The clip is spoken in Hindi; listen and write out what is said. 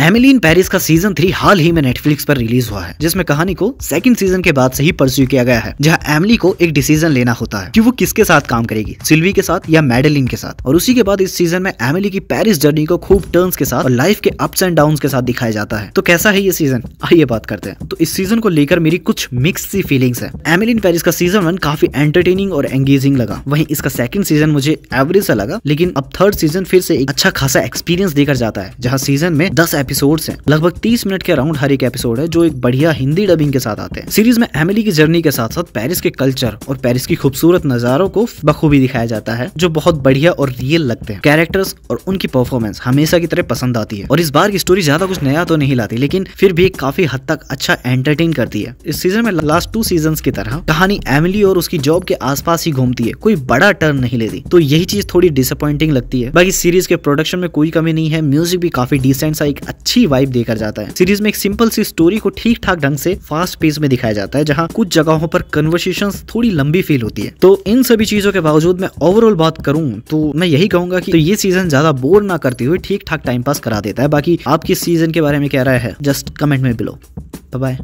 एमिलीन पेरिस का सीजन थ्री हाल ही में नेटफ्लिक्स पर रिलीज हुआ है जिसमें कहानी को सेकंड सीजन के बाद से ही परस्यू किया गया है जहां एमिली को एक डिसीजन लेना होता है कि वो किसके साथ काम करेगी सिल्वी के साथ या मेडलिन के साथ और उसी के बाद इस सीजन में एमिली की पेरिस जर्नी को खूब टर्न्स के साथ और लाइफ के अप्स एंड डाउन के साथ दिखाया जाता है तो कैसा है ये सीजन आइए बात करते हैं तो इस सीजन को लेकर मेरी कुछ मिक्स सी फीलिंग्स है एमिलीन पेरिस का सीजन वन काफी एंटरटेनिंग और एंगेजिंग लगा वही इसका सेकंड सीजन मुझे एवरेज सा लगा लेकिन अब थर्ड सीजन फिर से एक अच्छा खासा एक्सपीरियंस देकर जाता है जहाँ सीजन में दस एपिसोड है लगभग तीस मिनट के अराउंड हर एक एपिसोड है जो एक बढ़िया हिंदी डबिंग के साथ आते हैं सीरीज में एमिली की जर्नी के साथ साथ पेरिस के कल्चर और पेरिस की खूबसूरत नजारों को बखूबी दिखाया जाता है जो बहुत बढ़िया और रियल लगते हैं कैरेक्टर्स और उनकी परफॉर्मेंस हमेशा की तरह पसंद आती है और इस बार की स्टोरी ज्यादा कुछ नया तो नहीं लाती लेकिन फिर भी काफी हद तक अच्छा एंटरटेन करती है इस सीजन में लास्ट टू सीजन की तरह कहानी एमिली और उसकी जॉब के आसपास ही घूमती है कोई बड़ा टर्न नहीं लेती तो यही चीज थोड़ी डिसअपॉइंटिंग लगती है बाकी सीरीज के प्रोडक्शन में कोई कमी नहीं है म्यूजिक भी काफी डिसेंट सा एक अच्छी वाइब देकर जाता है सीरीज में एक सिंपल सी स्टोरी को ठीक ठाक ढंग से फास्ट पेज में दिखाया जाता है जहाँ कुछ जगहों पर कन्वर्सेशन थोड़ी लंबी फील होती है तो इन सभी चीजों के बावजूद मैं ओवरऑल बात करूँ तो मैं यही कहूंगा की तो ये सीजन ज्यादा बोर ना करते हुए ठीक ठाक टाइम पास करा देता है बाकी आप किस सीजन के बारे में क्या राय है जस्ट कमेंट में बिलो बाय